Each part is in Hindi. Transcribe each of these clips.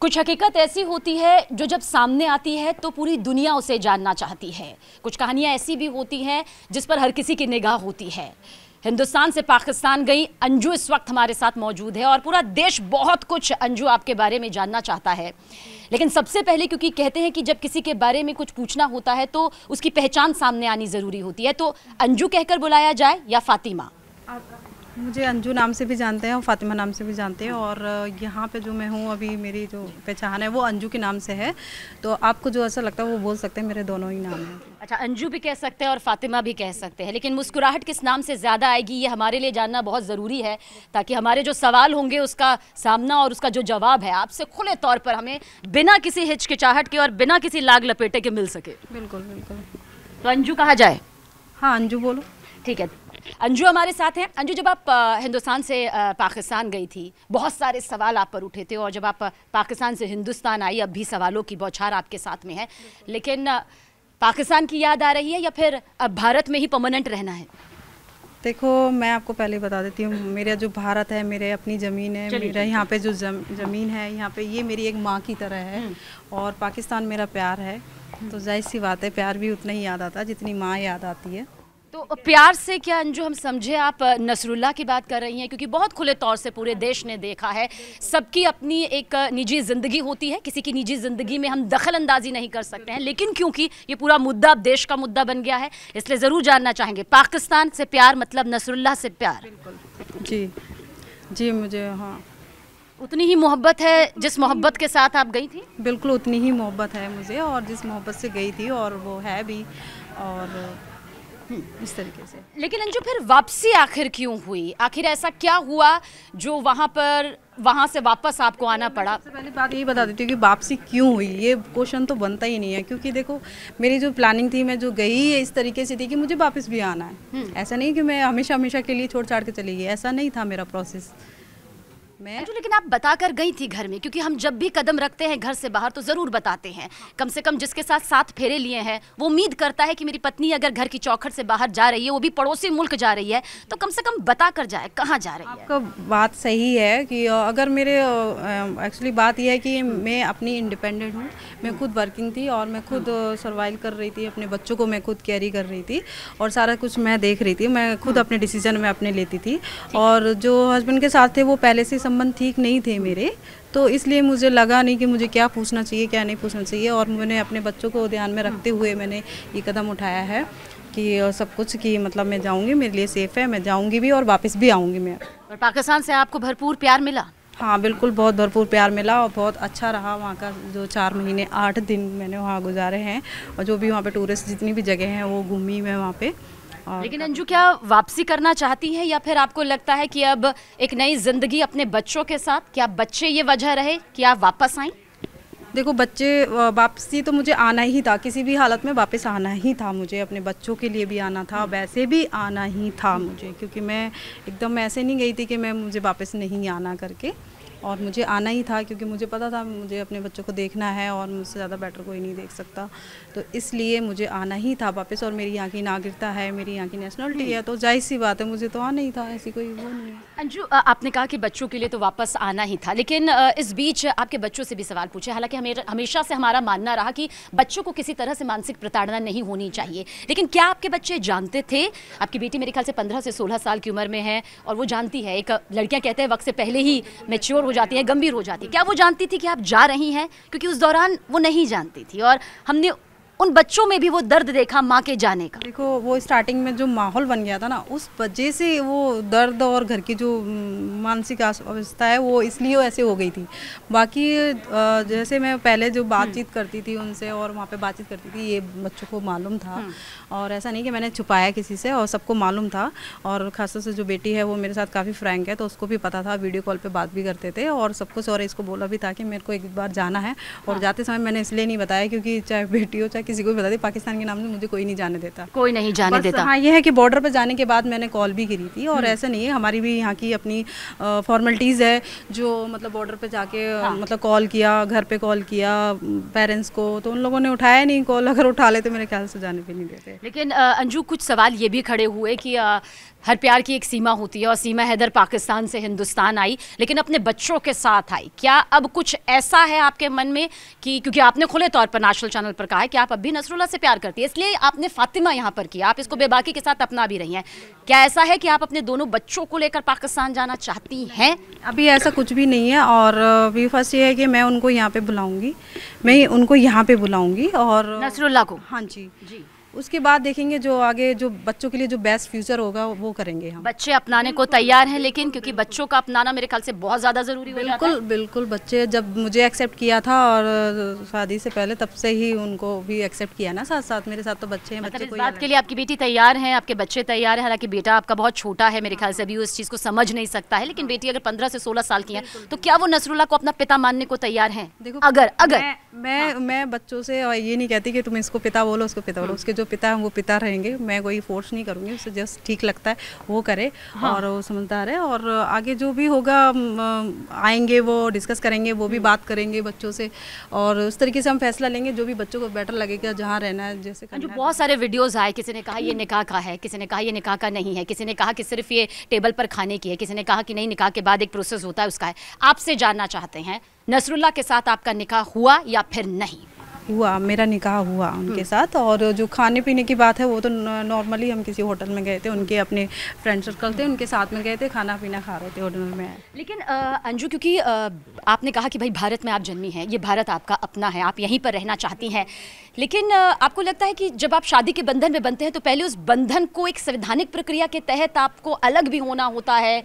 कुछ हकीकत ऐसी होती है जो जब सामने आती है तो पूरी दुनिया उसे जानना चाहती है कुछ कहानियाँ ऐसी भी होती हैं जिस पर हर किसी की निगाह होती है हिंदुस्तान से पाकिस्तान गई अंजू इस वक्त हमारे साथ मौजूद है और पूरा देश बहुत कुछ अंजू आपके बारे में जानना चाहता है लेकिन सबसे पहले क्योंकि कहते हैं कि जब किसी के बारे में कुछ पूछना होता है तो उसकी पहचान सामने आनी ज़रूरी होती है तो अंजू कहकर बुलाया जाए या फातिमा आगा। मुझे अंजू नाम से भी जानते हैं और फातिमा नाम से भी जानते हैं और यहाँ पे जो मैं हूँ अभी मेरी जो पहचान है वो अंजू के नाम से है तो आपको जो ऐसा लगता है वो बोल सकते हैं मेरे दोनों ही नाम हैं अच्छा अंजू भी कह सकते हैं और फातिमा भी कह सकते हैं लेकिन मुस्कुराहट किस नाम से ज़्यादा आएगी ये हमारे लिए जानना बहुत ज़रूरी है ताकि हमारे जो सवाल होंगे उसका सामना और उसका जो जवाब है आपसे खुले तौर पर हमें बिना किसी हिचकिचाहट के और बिना किसी लाग लपेटे के मिल सके बिल्कुल बिल्कुल तो अंजू कहा जाए हाँ अंजू बोलो ठीक है अंजू हमारे साथ हैं अंजू जब आप हिंदुस्तान से पाकिस्तान गई थी बहुत सारे सवाल आप पर उठे थे और जब आप पाकिस्तान से हिंदुस्तान आई अब भी सवालों की बौछार आपके साथ में है लेकिन पाकिस्तान की याद आ रही है या फिर अब भारत में ही परमानेंट रहना है देखो मैं आपको पहले बता देती हूँ मेरा जो भारत है मेरे अपनी ज़मीन है मेरा यहाँ पे जो जम, ज़मीन है यहाँ पे ये मेरी एक माँ की तरह है हम्म। और पाकिस्तान मेरा प्यार है तो जाहिर सी बात है प्यार भी उतना ही याद आता है जितनी माँ याद आती है तो प्यार से क्या जो हम समझे आप नसरुल्ला की बात कर रही हैं क्योंकि बहुत खुले तौर से पूरे देश ने देखा है सबकी अपनी एक निजी ज़िंदगी होती है किसी की निजी ज़िंदगी में हम दखल अंदाजी नहीं कर सकते हैं लेकिन क्योंकि ये पूरा मुद्दा अब देश का मुद्दा बन गया है इसलिए ज़रूर जानना चाहेंगे पाकिस्तान से प्यार मतलब नसरुल्ला से प्यार जी जी मुझे हाँ उतनी ही मोहब्बत है जिस मोहब्बत के साथ आप गई थी बिल्कुल उतनी ही मोहब्बत है मुझे और जिस मोहब्बत से गई थी और वो है भी और Hmm. इस तरीके से लेकिन अंजू फिर वापसी आखिर क्यों हुई आखिर ऐसा क्या हुआ जो वहाँ पर वहाँ से वापस आपको आना पड़ा सबसे पहले बात यही बता देती हूँ कि वापसी क्यों हुई ये क्वेश्चन तो बनता ही नहीं है क्योंकि देखो मेरी जो प्लानिंग थी मैं जो गई इस तरीके से थी कि मुझे वापस भी आना है hmm. ऐसा नहीं कि मैं हमेशा हमेशा के लिए छोड़ छाड़ के चली गई ऐसा नहीं था मेरा प्रोसेस मैं लेकिन आप बताकर गई थी घर में क्योंकि हम जब भी कदम रखते हैं घर से बाहर तो ज़रूर बताते हैं कम से कम जिसके साथ साथ फेरे लिए हैं वो उम्मीद करता है कि मेरी पत्नी अगर घर की चौखट से बाहर जा रही है वो भी पड़ोसी मुल्क जा रही है तो कम से कम बता कर जाए कहाँ जा रही है आपका बात सही है कि अगर मेरे एक्चुअली बात यह है कि मैं अपनी इंडिपेंडेंट हूँ मैं खुद वर्किंग थी और मैं खुद सर्वाइव कर रही थी अपने बच्चों को मैं खुद कैरी कर रही थी और सारा कुछ मैं देख रही थी मैं खुद हाँ। अपने डिसीजन में अपने लेती थी और जो हस्बैंड के साथ थे वो पहले से संबंध ठीक नहीं थे मेरे तो इसलिए मुझे लगा नहीं कि मुझे क्या पूछना चाहिए क्या नहीं पूछना चाहिए और मैंने अपने बच्चों को ध्यान में रखते हुए मैंने ये कदम उठाया है कि सब कुछ कि मतलब मैं जाऊँगी मेरे लिए सेफ़ है मैं जाऊँगी भी और वापस भी आऊँगी मैं और पाकिस्तान से आपको भरपूर प्यार मिला हाँ बिल्कुल बहुत भरपूर प्यार मिला और बहुत अच्छा रहा वहाँ का जो चार महीने आठ दिन मैंने वहाँ गुजारे हैं और जो भी वहाँ पे टूरिस्ट जितनी भी जगह हैं वो घूमी मैं वहाँ पे लेकिन अंजू क्या वापसी करना चाहती हैं या फिर आपको लगता है कि अब एक नई जिंदगी अपने बच्चों के साथ क्या बच्चे ये वजह रहे कि आप वापस आएँ देखो बच्चे वापसी तो मुझे आना ही था किसी भी हालत में वापस आना ही था मुझे अपने बच्चों के लिए भी आना था वैसे भी आना ही था मुझे क्योंकि मैं एकदम ऐसे नहीं गई थी कि मैं मुझे वापस नहीं आना करके और मुझे आना ही था क्योंकि मुझे पता था मुझे अपने बच्चों को देखना है और मुझसे ज़्यादा बेटर कोई नहीं देख सकता तो इसलिए मुझे आना ही था वापस और मेरी यहाँ की नागरिकता है मेरी यहाँ की नेशनलिटी है तो जाहिर सी बात है मुझे तो आना ही था ऐसी कोई वो नहीं है अंजू आपने कहा कि बच्चों के लिए तो वापस आना ही था लेकिन इस बीच आपके बच्चों से भी सवाल पूछे हालांकि हमें हमेशा से हमारा मानना रहा कि बच्चों को किसी तरह से मानसिक प्रताड़ना नहीं होनी चाहिए लेकिन क्या आपके बच्चे जानते थे आपकी बेटी मेरे ख्याल से पंद्रह से सोलह साल की उम्र में है और वो जानती है एक लड़कियाँ कहते हैं वक्त से पहले ही मेच्योर हो जाती है गंभीर हो जाती है क्या वो जानती थी कि आप जा रही हैं क्योंकि उस दौरान वो नहीं जानती थी और हमने उन बच्चों में भी वो दर्द देखा माँ के जाने का देखो वो स्टार्टिंग में जो माहौल बन गया था ना उस वजह से वो दर्द और घर की जो मानसिक अवस्था है वो इसलिए ऐसे हो गई थी बाकी जैसे मैं पहले जो हम्म। बातचीत करती थी उनसे और वहाँ पे बातचीत करती थी ये बच्चों को मालूम था हम्म। और ऐसा नहीं कि मैंने छुपाया किसी से और सबको मालूम था और खासतौर से जो बेटी है वो मेरे साथ काफ़ी फ्रैंक है तो उसको भी पता था वीडियो कॉल पर बात भी करते थे और सब कुछ और इसको बोला भी था कि मेरे को एक बार जाना है और हाँ। जाते समय मैंने इसलिए नहीं बताया क्योंकि चाहे बेटी हो चाहे किसी को बता दे पाकिस्तान के नाम से मुझे कोई नहीं जाने देता कोई नहीं जाने देता हाँ ये है कि बॉर्डर पर जाने के बाद मैंने कॉल भी करी थी और हम्म। ऐसा नहीं है हमारी भी यहाँ की अपनी फॉर्मेलिटीज़ है जो मतलब बॉर्डर पर जाके हाँ। मतलब कॉल किया घर पर कॉल किया पेरेंट्स को तो उन लोगों ने उठाया नहीं कॉल अगर उठा लेते तो मेरे ख्याल से जाने पर नहीं देते लेकिन अंजू कुछ सवाल ये भी खड़े हुए कि हर प्यार की एक सीमा होती है और सीमा हैदर पाकिस्तान से हिंदुस्तान आई लेकिन अपने बच्चों के साथ आई क्या अब कुछ ऐसा है आपके मन में कि क्योंकि आपने खुले तौर पर नेशनल चैनल पर कहा है कि आप अब भी नसरुल्ला से प्यार करती है इसलिए आपने फातिमा यहाँ पर किया आप इसको बेबाकी के साथ अपना भी रही हैं क्या ऐसा है कि आप अपने दोनों बच्चों को लेकर पाकिस्तान जाना चाहती हैं अभी ऐसा कुछ भी नहीं है और अभी फर्स्ट ये है कि मैं उनको यहाँ पर बुलाऊँगी मैं उनको यहाँ पर बुलाऊँगी और नसरुल्ला को हाँ जी जी उसके बाद देखेंगे जो आगे जो बच्चों के लिए जो बेस्ट फ्यूचर होगा वो करेंगे हम बच्चे अपनाने को तैयार हैं लेकिन क्योंकि बच्चों का अपनाना मेरे ख्याल से बहुत ज़्यादा ज़रूरी है बिल्कुल बिल्कुल बच्चे जब मुझे एक्सेप्ट किया था और शादी से पहले तब से ही उनको भी एक्सेप्ट किया ना साथ साथ मेरे साथ तो बच्चे हैं बच्चे मतलब बात के लिए आपकी बेटी तैयार है आपके बच्चे तैयार है हालांकि बेटा आपका बहुत छोटा है मेरे ख्याल से अभी उस चीज़ को समझ नहीं सकता है लेकिन बेटी अगर पंद्रह से सोलह साल की है तो क्या वो नसरुल्ला को अपना पिता मानने को तैयार है देखो अगर अगर मैं मैं हाँ। बच्चों से ये नहीं कहती कि तुम इसको पिता बोलो उसको पिता बोलो हाँ। उसके जो पिता वो पिता रहेंगे मैं कोई फोर्स नहीं करूँगी उसे जस्ट ठीक लगता है वो करे हाँ। और वो समझदार है और आगे जो भी होगा आएंगे वो डिस्कस करेंगे वो भी हम्म। बात करेंगे बच्चों से और उस तरीके से हम फैसला लेंगे जो भी बच्चों को बेटर लगेगा जहाँ रहना है जैसे जो बहुत सारे वीडियोज़ आए किसी ने कहा ये हम्म। निकाह का है किसी ने कहा ये निकाह का नहीं है किसी ने कहा कि सिर्फ ये टेबल पर खाने की है किसी ने कहा कि नहीं निकाह के बाद एक प्रोसेस होता है उसका है आपसे जानना चाहते हैं नसरुल्ला के साथ आपका निकाह हुआ या फिर नहीं हुआ मेरा निकाह हुआ उनके हम्म। साथ और जो खाने पीने की बात है वो तो नॉर्मली हम किसी होटल में गए थे उनके अपने फ्रेंड सर्कल थे उनके साथ में गए थे खाना पीना खा रहे थे होटल में लेकिन अंजू क्योंकि आपने कहा कि भाई भारत में आप जन्मी हैं ये भारत आपका अपना है आप यहीं पर रहना चाहती हैं लेकिन आपको लगता है कि जब आप शादी के बंधन में बनते हैं तो पहले उस बंधन को एक संवैधानिक प्रक्रिया के तहत आपको अलग भी होना होता है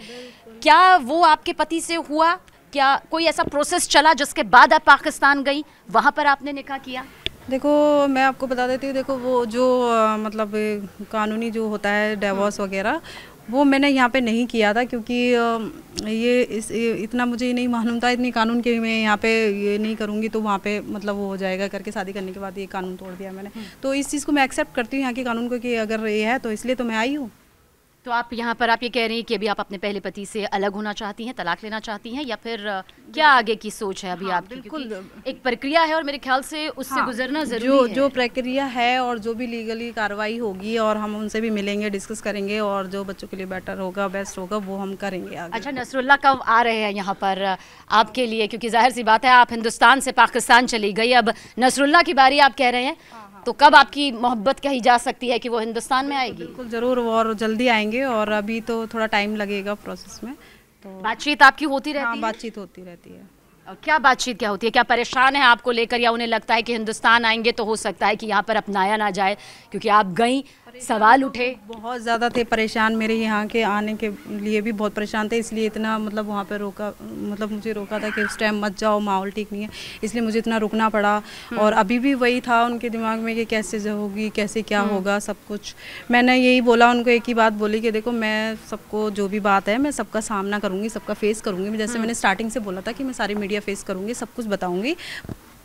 क्या वो आपके पति से हुआ क्या कोई ऐसा प्रोसेस चला जिसके बाद आप पाकिस्तान गई वहाँ पर आपने निकाह किया देखो मैं आपको बता देती हूँ देखो वो जो आ, मतलब कानूनी जो होता है डिवोर्स हाँ। वगैरह वो मैंने यहाँ पे नहीं किया था क्योंकि ये इस इतना मुझे नहीं मालूम था इतनी कानून के मैं यहाँ पे ये नहीं करूँगी तो वहाँ पे मतलब वो हो जाएगा करके शादी करने के बाद ये कानून तोड़ दिया मैंने हम्म। तो इस चीज़ को मैं एक्सेप्ट करती हूँ यहाँ के कानून को कि अगर ये है तो इसलिए तो मैं आई हूँ तो आप यहाँ पर आप ये कह रही हैं कि अभी आप अपने पहले पति से अलग होना चाहती हैं तलाक लेना चाहती हैं या फिर क्या आगे की सोच है अभी हाँ, आप बिल्कुल एक प्रक्रिया है और मेरे ख्याल से उससे हाँ, गुजरना जरूरी जो, है जो प्रक्रिया है और जो भी लीगली कार्रवाई होगी और हम उनसे भी मिलेंगे डिस्कस करेंगे और जो बच्चों के लिए बेटर होगा बेस्ट होगा वो हम करेंगे आगे अच्छा नसरुल्ला कब आ रहे हैं यहाँ पर आपके लिए क्योंकि जाहिर सी बात है आप हिंदुस्तान से पाकिस्तान चली गई अब नसरुल्ला की बारी आप कह रहे हैं हाँ। तो कब आपकी मोहब्बत कही जा सकती है कि वो हिंदुस्तान में आएगी बिल्कुल ज़रूर और जल्दी आएंगे और अभी तो थोड़ा टाइम लगेगा प्रोसेस में तो बातचीत आपकी होती हाँ, रहती है बातचीत होती रहती है और क्या बातचीत क्या होती है क्या परेशान है आपको लेकर या उन्हें लगता है कि हिंदुस्तान आएंगे तो हो सकता है कि यहाँ पर अपनाया ना जाए क्योंकि आप गई सवाल उठे बहुत ज़्यादा थे परेशान मेरे यहाँ के आने के लिए भी बहुत परेशान थे इसलिए इतना मतलब वहाँ पर रोका मतलब मुझे रोका था कि उस टाइम मत जाओ माहौल ठीक नहीं है इसलिए मुझे इतना रुकना पड़ा हम्म। और अभी भी वही था उनके दिमाग में कि कैसे होगी कैसे क्या हम्म। होगा सब कुछ मैंने यही बोला उनको एक ही बात बोली कि देखो मैं सबको जो भी बात है मैं सबका सामना करूँगी सबका फेस करूँगी जैसे हम्म। मैंने स्टार्टिंग से बोला था कि मैं सारी मीडिया फेस करूँगी सब कुछ बताऊँगी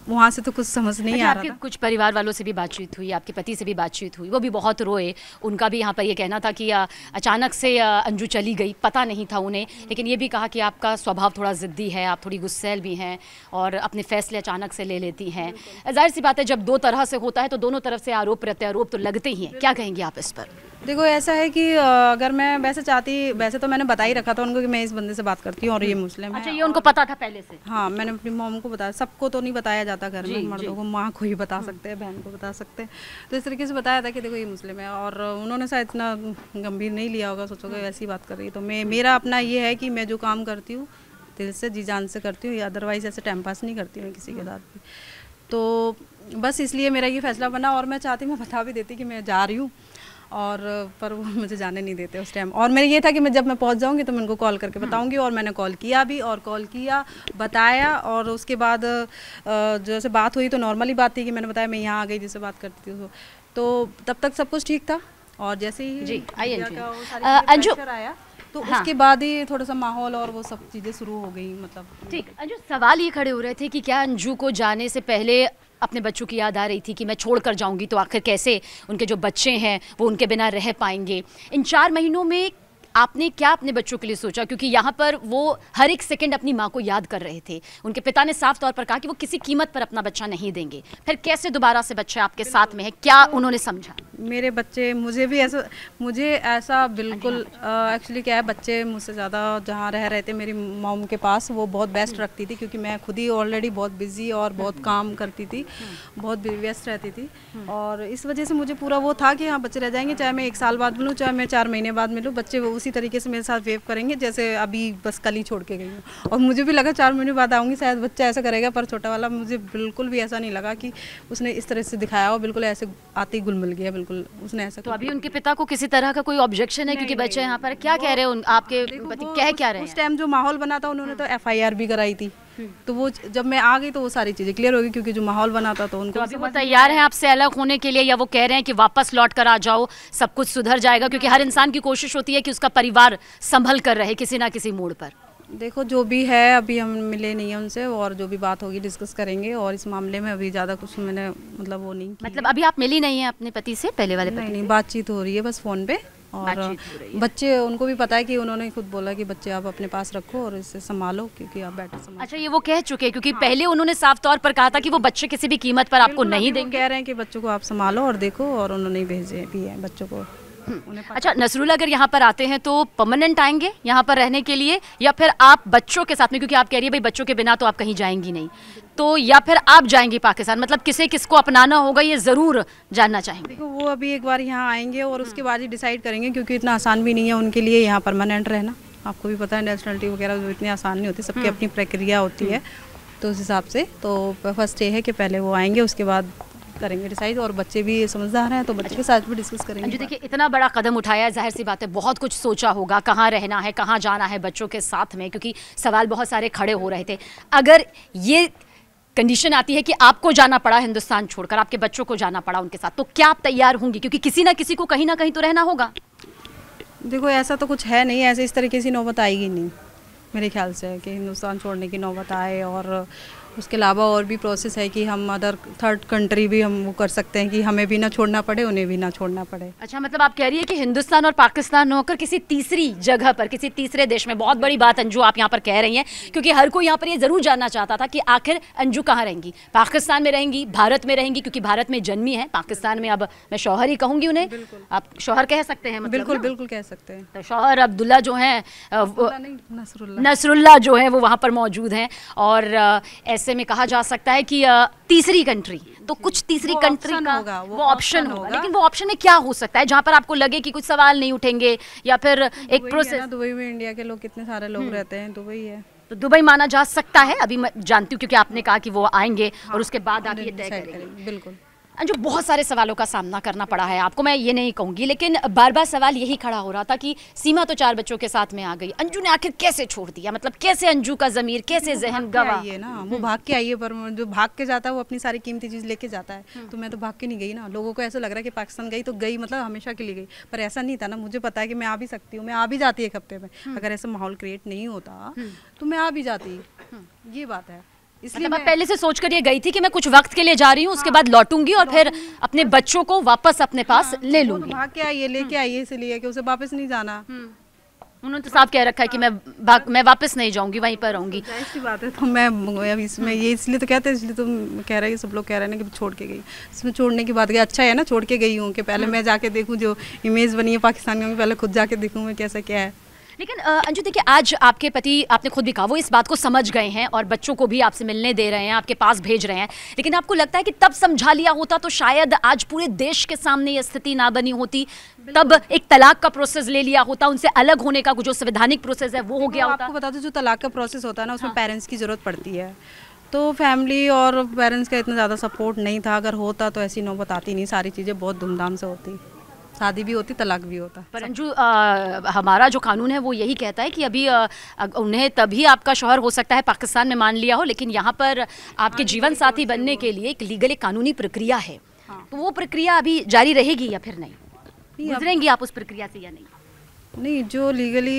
वहाँ से तो कुछ समझ नहीं अच्छा, आ रहा आपके कुछ परिवार वालों से भी बातचीत हुई आपके पति से भी बातचीत हुई वो भी बहुत रोए उनका भी यहाँ पर ये कहना था कि अचानक से अंजू चली गई पता नहीं था उन्हें लेकिन ये भी कहा कि आपका स्वभाव थोड़ा ज़िद्दी है आप थोड़ी गुस्सेल भी हैं और अपने फैसले अचानक से ले लेती हैं जाहिर सी बात है जब दो तरह से होता है तो दोनों तरफ से आरोप प्रत्यारोप तो लगते ही हैं क्या कहेंगे आप इस पर देखो ऐसा है कि अगर मैं वैसे चाहती वैसे तो मैंने बता ही रखा था उनको कि मैं इस बंदे से बात करती हूँ और ये मुस्लिम अच्छा ये उनको पता था पहले से हाँ मैंने अपनी मोम को बताया सबको तो नहीं बताया जाता घर में मर्दों को माँ को ही बता सकते हैं बहन को बता सकते हैं तो इस तरीके से बताया था कि देखो ये मुस्लिम है और उन्होंने शायद इतना गंभीर नहीं लिया होगा सोचोगे हम्म। वैसी बात कर रही है तो मैं मेरा अपना ये है कि मैं जो काम करती हूँ दिल से जी जान से करती हूँ या अदरवाइज ऐसे टाइम पास नहीं करती मैं किसी के हम्म। साथ भी तो बस इसलिए मेरा ये फैसला बना और मैं चाहती मैं बता भी देती कि मैं जा रही हूँ और पर वो मुझे जाने नहीं देते उस टाइम और मेरा ये था कि मैं जब मैं पहुंच जाऊंगी तो मैं उनको कॉल करके बताऊंगी और मैंने कॉल किया भी और कॉल किया बताया और उसके बाद जैसे बात हुई तो नॉर्मली बात थी कि मैंने बताया मैं यहाँ आ गई जिससे बात करती थी तो तब तक सब कुछ ठीक था और जैसे ही जी आइए आया तो हाँ। उसके बाद ही थोड़ा सा माहौल और वो सब चीज़ें शुरू हो गई मतलब ठीक अंजू सवाल ये खड़े हो रहे थे कि क्या अंजू को जाने से पहले अपने बच्चों की याद आ रही थी कि मैं छोड़ कर जाऊँगी तो आखिर कैसे उनके जो बच्चे हैं वो उनके बिना रह पाएंगे इन चार महीनों में आपने क्या अपने बच्चों के लिए सोचा क्योंकि यहाँ पर वो हर एक सेकेंड अपनी माँ को याद कर रहे थे उनके पिता ने साफ तौर पर कहा कि वो किसी कीमत पर अपना बच्चा नहीं देंगे फिर कैसे दोबारा से बच्चे आपके साथ में है क्या उन्होंने समझा मेरे बच्चे मुझे भी ऐसा मुझे ऐसा बिल्कुल एक्चुअली क्या है बच्चे मुझसे ज़्यादा जहाँ रह रहे थे मेरी माम के पास वो बहुत बेस्ट हम्म। रखती थी क्योंकि मैं खुद ही ऑलरेडी बहुत बिजी और बहुत हम्म। काम करती थी हम्म। बहुत व्यस्त रहती थी और इस वजह से मुझे पूरा वो था कि हाँ बच्चे रह जाएंगे चाहे मैं एक साल बाद मिलूँ चाहे मैं चार महीने बाद मिलूँ बच्चे उसी उसी तरीके से मेरे साथ वेव करेंगे जैसे अभी बस कल ही छोड़ के गई हूँ और मुझे भी लगा चार महीने बाद आऊँगी शायद बच्चा ऐसा करेगा पर छोटा वाला मुझे बिल्कुल भी ऐसा नहीं लगा कि उसने इस तरह से दिखाया हो बिल्कुल ऐसे आते ही गुल गया बिल्कुल उसने ऐसा तो अभी उनके पिता को किसी तरह का कोई ऑब्जेक्शन है क्योंकि बच्चे यहाँ पर क्या कह रहे हैं आपके कह क्या रहे उस टाइम जो माहौल बना था उन्होंने तो एफ हाँ। भी कराई थी तो वो जब मैं आ गई तो वो सारी चीज़ें क्लियर हो गई क्योंकि जो माहौल बना था तो उनको तो अभी तैयार है आपसे अलग होने के लिए या वो कह रहे हैं कि वापस लौट कर आ जाओ सब कुछ सुधर जाएगा क्योंकि हर इंसान की कोशिश होती है कि उसका परिवार संभल कर रहे किसी ना किसी मोड़ पर देखो जो भी है अभी हम मिले नहीं है उनसे और जो भी बात होगी डिस्कस करेंगे और इस मामले में अभी ज़्यादा कुछ मैंने मतलब वो नहीं मतलब अभी आप मिली नहीं है अपने पति से पहले वाले पति नहीं, नहीं बातचीत हो रही है बस फ़ोन पे और बच्चे उनको भी पता है कि उन्होंने खुद बोला कि बच्चे आप अपने पास रखो और इसे संभालो क्योंकि आप बैठे संभालो अच्छा ये वो कह चुके हैं क्योंकि हाँ। पहले उन्होंने साफ तौर पर कहा था कि वो बच्चे किसी भी कीमत पर आपको नहीं देंगे कह रहे हैं कि बच्चों को आप संभालो और देखो और उन्होंने भेजे भी है बच्चों को हम्म। अच्छा नसरुल अगर यहाँ पर आते हैं तो परमानेंट आएंगे यहाँ पर रहने के लिए या फिर आप बच्चों के साथ में क्योंकि आप कह रही है भाई बच्चों के बिना तो आप कहीं जाएंगी नहीं तो या फिर आप जाएंगे पाकिस्तान मतलब किसे किसको अपनाना होगा ये ज़रूर जानना चाहेंगे देखो वो अभी एक बार यहाँ आएंगे और उसके हाँ। बाद ही डिसाइड करेंगे क्योंकि इतना आसान भी नहीं है उनके लिए यहाँ परमानेंट रहना आपको भी पता है नेशनलिटी वगैरह तो इतनी आसान नहीं होती सबकी हाँ। अपनी प्रक्रिया होती हाँ। है तो उस हिसाब से तो फर्स्ट ये है कि पहले वो आएंगे उसके बाद करेंगे डिसाइड और बच्चे भी समझदार हैं तो बच्चे के साथ भी डिस्कस करेंगे जी देखिए इतना बड़ा कदम उठाया है जाहिर सी बात है बहुत कुछ सोचा होगा कहाँ रहना है कहाँ जाना है बच्चों के साथ में क्योंकि सवाल बहुत सारे खड़े हो रहे थे अगर ये कंडीशन आती है कि आपको जाना पड़ा हिंदुस्तान छोड़कर आपके बच्चों को जाना पड़ा उनके साथ तो क्या आप तैयार होंगी क्योंकि किसी ना किसी को कहीं ना कहीं तो रहना होगा देखो ऐसा तो कुछ है नहीं ऐसे इस तरीके से नौबत आएगी नहीं मेरे ख्याल से कि हिंदुस्तान छोड़ने की नौबत आए और उसके अलावा और भी प्रोसेस है कि हम अदर थर्ड कंट्री भी हम वो कर सकते हैं कि हमें भी ना छोड़ना पड़े उन्हें भी ना छोड़ना पड़े अच्छा मतलब आप कह रही है कि हिंदुस्तान और पाकिस्तान होकर किसी तीसरी जगह पर किसी तीसरे देश में बहुत बड़ी बात अंजू आप यहाँ पर कह रही हैं क्योंकि हर कोई यहाँ पर ये ज़रूर जानना चाहता था कि आखिर अंजू कहाँ रहेंगी पाकिस्तान में रहेंगी भारत में रहेंगी क्योंकि भारत में जन्मी है पाकिस्तान में अब मैं शौहर ही कहूंगी उन्हें आप शोहर कह सकते हैं मतलब बिल्कुल बिल्कुल कह सकते हैं तो शोहर अब्दुल्ला जो है नसरुल्ला जो है वो वहाँ पर मौजूद हैं और ऐसे ऐसे में कहा जा सकता है कि तीसरी कंट्री तो कुछ तीसरी कंट्री का वो ऑप्शन होगा।, होगा लेकिन वो ऑप्शन में क्या हो सकता है जहाँ पर आपको लगे कि कुछ सवाल नहीं उठेंगे या फिर एक प्रोसेस दुबई में इंडिया के लोग कितने सारे लोग हम्म। रहते हैं दुबई है तो दुबई माना जा सकता है अभी मैं जानती हूँ क्योंकि आपने कहा कि वो आएंगे और हाँ, उसके बाद आप ये तय करेंगे बिल्कुल जो बहुत सारे सवालों का सामना करना पड़ा है आपको मैं ये नहीं कहूंगी लेकिन बार बार सवाल यही खड़ा हो रहा था कि सीमा तो चार बच्चों के साथ में आ गई अंजू ने आखिर कैसे छोड़ दिया मतलब कैसे अंजू का जमीर कैसे जहन गवा ये ना वो भाग के आई है पर जो भाग के जाता है वो अपनी सारी कीमती चीज़ लेके जाता है हम्म। तो मैं तो भाग के नहीं गई ना लोगों को ऐसा लग रहा है कि पाकिस्तान गई तो गई मतलब हमेशा के लिए गई पर ऐसा नहीं था ना मुझे पता है कि मैं आ भी सकती हूँ मैं आ भी जाती एक हफ्ते में हम्म। अगर ऐसा माहौल क्रिएट नहीं होता हम्म। तो मैं आ भी जाती ये बात है इसलिए मतलब मैं पहले से सोच कर ये गई थी कि मैं कुछ वक्त के लिए जा रही हूँ उसके बाद लौटूंगी और फिर अपने बच्चों को वापस अपने हाँ, पास ले लूंगी के आइए हाँ। लेके आइए इसलिए कि उसे वापस नहीं जाना हम्म। उन्होंने तो साफ कह रखा है कि मैं मैं वापस नहीं जाऊंगी वहीं पर रहूंगी ऐसी तो बात है तो मैं अब इसमें ये इसलिए तो कहते हैं इसलिए तो कह रहे है सब लोग कह रहे हैं कि छोड़ के गई इसमें छोड़ने की बात गई अच्छा है ना छोड़ के गई हूँ कि पहले हाँ। मैं जाके देखूँ जो इमेज बनी है पाकिस्तानियों में पहले खुद जाके देखूँ मैं कैसा क्या है लेकिन अंजू देखिए आज आपके पति आपने खुद भी कहा वो इस बात को समझ गए हैं और बच्चों को भी आपसे मिलने दे रहे हैं आपके पास भेज रहे हैं लेकिन आपको लगता है कि तब समझा लिया होता तो शायद आज पूरे देश के सामने ये स्थिति ना बनी होती तब एक तलाक का प्रोसेस ले लिया होता उनसे अलग होने का जो संवैधानिक प्रोसेस है वो हो तो गया आपको बता दो जो तलाक का प्रोसेस होता है ना उसमें हाँ। पेरेंट्स की जरूरत पड़ती है तो फैमिली और पेरेंट्स का इतना ज़्यादा सपोर्ट नहीं था अगर होता तो ऐसी नौबत आती नहीं सारी चीज़ें बहुत धूमधाम से होती शादी भी होती तलाक भी होता पर हमारा जो कानून है वो यही कहता है कि अभी आ, उन्हें तभी आपका शोहर हो सकता है पाकिस्तान में मान लिया हो लेकिन यहाँ पर आपके हाँ, जीवन तो साथी बनने के लिए एक लीगल एक कानूनी प्रक्रिया है हाँ। तो वो प्रक्रिया अभी जारी रहेगी या फिर नहीं गुजरेंगी आप उस प्रक्रिया से या नहीं नहीं जो लीगली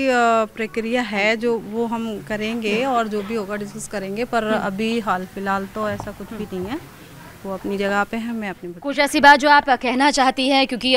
प्रक्रिया है जो वो हम करेंगे हाँ। और जो भी होगा डिस्कस करेंगे पर अभी हाल फिलहाल तो ऐसा कुछ भी नहीं है वो अपनी जगह पे है मैं अपने कुछ ऐसी बात जो आप कहना चाहती हैं क्योंकि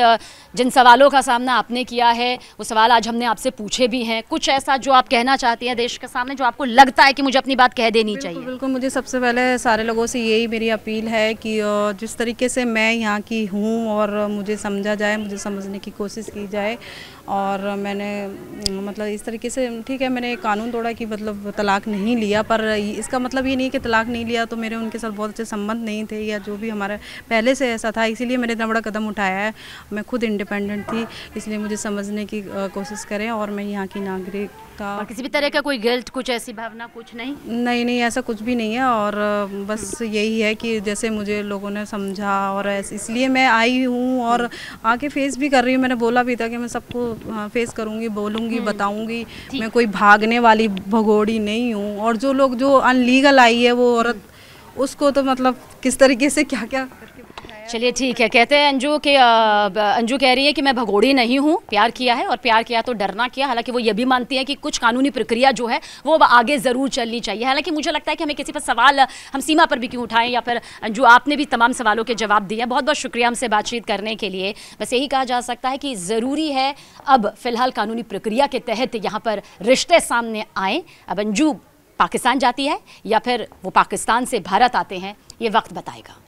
जिन सवालों का सामना आपने किया है वो सवाल आज हमने आपसे पूछे भी हैं कुछ ऐसा जो आप कहना चाहती हैं देश के सामने जो आपको लगता है कि मुझे अपनी बात कह देनी बिल्कुल, चाहिए बिल्कुल मुझे सबसे पहले सारे लोगों से यही मेरी अपील है कि जिस तरीके से मैं यहाँ की हूँ और मुझे समझा जाए मुझे समझने की कोशिश की जाए और मैंने मतलब इस तरीके से ठीक है मैंने कानून तोड़ा कि मतलब तलाक नहीं लिया पर इसका मतलब ये नहीं कि तलाक नहीं लिया तो मेरे उनके साथ बहुत अच्छे संबंध नहीं थे या जो भी हमारा पहले से ऐसा था इसीलिए मैंने इतना बड़ा कदम उठाया है मैं खुद इंडिपेंडेंट थी इसलिए मुझे समझने की कोशिश करें और मैं यहाँ की नागरिक का और किसी भी तरह का कोई गिल्ट कुछ ऐसी भावना कुछ नहीं नहीं नहीं ऐसा कुछ भी नहीं है और बस हम्म। यही है कि जैसे मुझे लोगों ने समझा और इसलिए मैं आई हूँ और हम्म। आके फेस भी कर रही हूँ मैंने बोला भी था कि मैं सबको फेस करूंगी बोलूँगी हम्म। बताऊँगी मैं कोई भागने वाली भगोड़ी नहीं हूँ और जो लोग जो अनलीगल आई है वो औरत उसको तो मतलब किस तरीके से क्या क्या चलिए ठीक है कहते हैं अंजू के अंजू कह रही है कि मैं भगोड़ी नहीं हूँ प्यार किया है और प्यार किया तो डरना किया हालांकि वो ये भी मानती है कि कुछ कानूनी प्रक्रिया जो है वो अब आगे ज़रूर चलनी चाहिए हालांकि मुझे लगता है कि हमें किसी पर सवाल हम सीमा पर भी क्यों उठाएं या फिर अंजू आपने भी तमाम सवालों के जवाब दिए बहुत बहुत शुक्रिया हमसे बातचीत करने के लिए बस यही कहा जा सकता है कि ज़रूरी है अब फिलहाल कानूनी प्रक्रिया के तहत यहाँ पर रिश्ते सामने आए अब अंजू पाकिस्तान जाती है या फिर वो पाकिस्तान से भारत आते हैं ये वक्त बताएगा